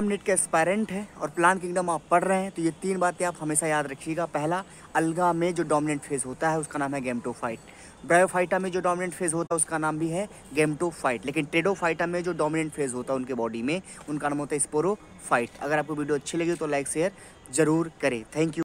net के aspirant है और प्लान किंगडम आप पढ़ रहे हैं तो ये तीन बातें आप हमेशा याद रखिएगा पहला अलगा में जो डोमिनेंट फेज होता है उसका नाम है फाइट ब्रायोफाइटा में जो डोमिनेंट फेज होता है उसका नाम भी है फाइट लेकिन टेडोफाइटा में जो डोमिनेंट फेज होता है उनके बॉडी में उनका नाम होता है स्पोरो फाइट अगर आपको वीडियो अच्छी लगी तो लाइक शेयर जरूर करें थैंक यू